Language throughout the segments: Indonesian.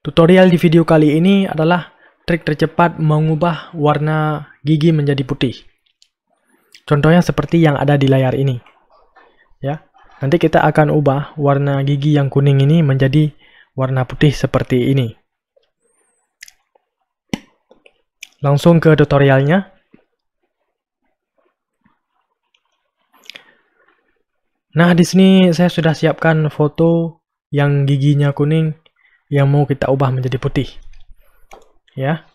Tutorial di video kali ini adalah trik tercepat mengubah warna gigi menjadi putih. Contohnya seperti yang ada di layar ini. Ya. Nanti kita akan ubah warna gigi yang kuning ini menjadi warna putih seperti ini. Langsung ke tutorialnya. Nah, di sini saya sudah siapkan foto yang giginya kuning yang mau kita ubah menjadi putih. Ya.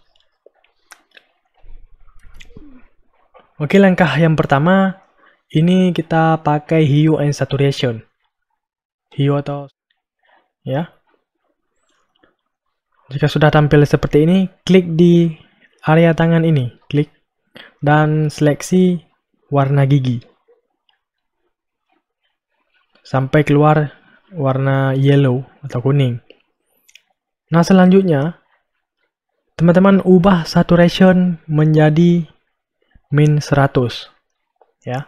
Oke, langkah yang pertama ini kita pakai hue and saturation. Hue atau ya. Jika sudah tampil seperti ini, klik di area tangan ini, klik dan seleksi warna gigi. Sampai keluar warna yellow atau kuning. Nah, selanjutnya teman-teman ubah saturation menjadi min 100 ya.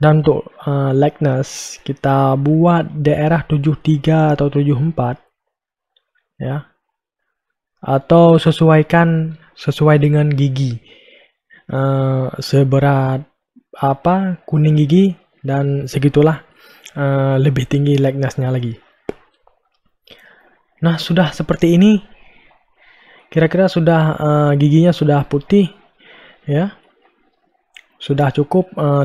Dan untuk uh, eh, lightness kita buat daerah 73 atau 74 ya. Atau sesuaikan sesuai dengan gigi. Uh, seberat apa kuning gigi dan segitulah uh, lebih tinggi lightnessnya lagi. Nah, sudah seperti ini. Kira-kira sudah uh, giginya sudah putih ya. Sudah cukup uh,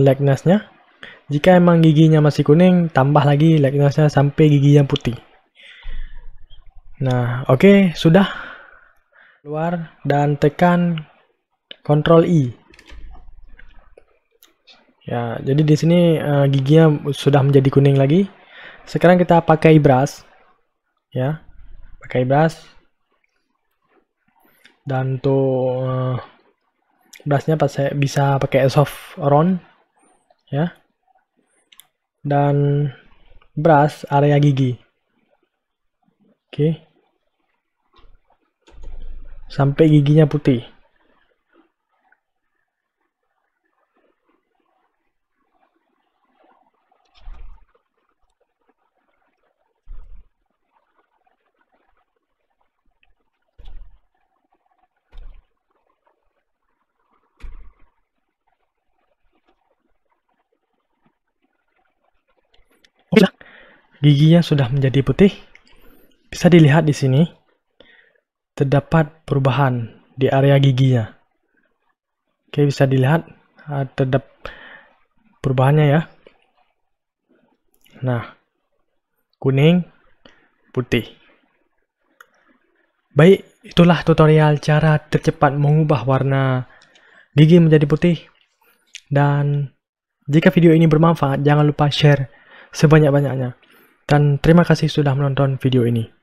Jika emang giginya masih kuning, tambah lagi lignasnya sampai giginya putih. Nah, oke, okay, sudah keluar dan tekan Ctrl I. Ya, jadi di sini uh, giginya sudah menjadi kuning lagi. Sekarang kita pakai brush ya pakai brush dan tuh uh, eh, brushnya pakai, bisa pakai soft round ya dan brush area gigi oke okay. sampai giginya putih giginya sudah menjadi putih? Bisa dilihat di sini, terdapat perubahan di area giginya. Oke, bisa dilihat ah, terdapat perubahannya ya. Nah, kuning, putih. Baik, itulah tutorial cara tercepat mengubah warna gigi menjadi putih. Dan jika video ini bermanfaat, jangan lupa share sebanyak-banyaknya. Dan terima kasih sudah menonton video ini.